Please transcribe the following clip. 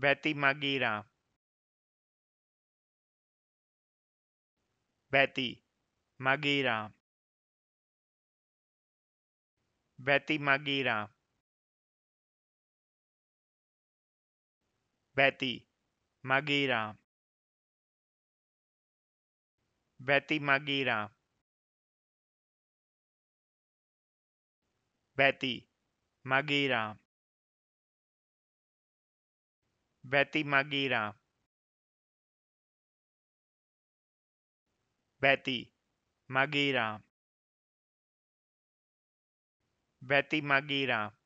Betty Magira. Betty Magira. Betty Magira. Betty Magira. Betty Magira. Betty Magira. Betty Magira. Betty Magira. Betty Magira.